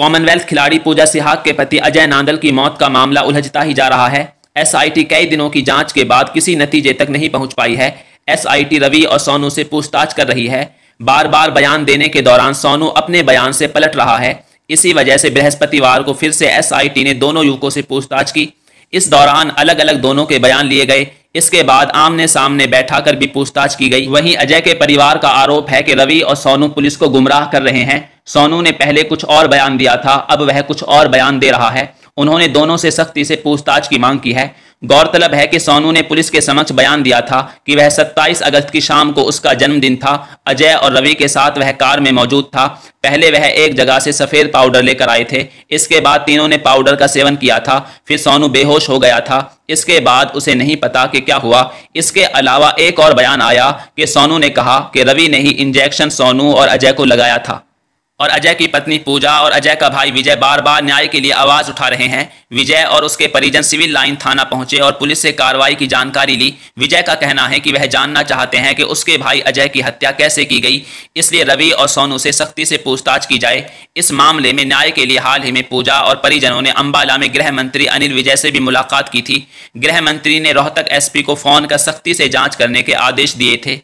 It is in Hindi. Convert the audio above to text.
कॉमनवेल्थ खिलाड़ी पूजा सिहाग के पति अजय नांदल की मौत का मामला उलझता ही जा रहा है एसआईटी कई दिनों की जांच के बाद किसी नतीजे तक नहीं पहुंच पाई है एसआईटी रवि और सोनू से पूछताछ कर रही है बार बार बयान देने के दौरान सोनू अपने बयान से पलट रहा है इसी वजह से बृहस्पतिवार को फिर से एसआईटी ने दोनों युवकों से पूछताछ की इस दौरान अलग अलग दोनों के बयान लिए गए इसके बाद आमने सामने बैठा कर भी पूछताछ की गई वहीं अजय के परिवार का आरोप है कि रवि और सोनू पुलिस को गुमराह कर रहे हैं सोनू ने पहले कुछ और बयान दिया था अब वह कुछ और बयान दे रहा है उन्होंने दोनों से सख्ती से पूछताछ की मांग की है गौरतलब है कि सोनू ने पुलिस के समक्ष बयान दिया था कि वह 27 अगस्त की शाम को उसका जन्मदिन था अजय और रवि के साथ वह कार में मौजूद था पहले वह एक जगह से सफ़ेद पाउडर लेकर आए थे इसके बाद तीनों ने पाउडर का सेवन किया था फिर सोनू बेहोश हो गया था इसके बाद उसे नहीं पता कि क्या हुआ इसके अलावा एक और बयान आया कि सोनू ने कहा कि रवि ने ही इंजेक्शन सोनू और अजय को लगाया था और अजय की पत्नी पूजा और अजय का भाई विजय बार बार न्याय के लिए आवाज उठा रहे हैं विजय और उसके परिजन सिविल लाइन थाना पहुंचे और पुलिस से कार्रवाई की जानकारी ली विजय का कहना है कि वह जानना चाहते हैं कि उसके भाई अजय की हत्या कैसे की गई इसलिए रवि और सोनू से सख्ती से पूछताछ की जाए इस मामले में न्याय के लिए हाल ही में पूजा और परिजनों ने अम्बाला में गृह मंत्री अनिल विजय से भी मुलाकात की थी गृह मंत्री ने रोहतक एस को फोन कर सख्ती से जाँच करने के आदेश दिए थे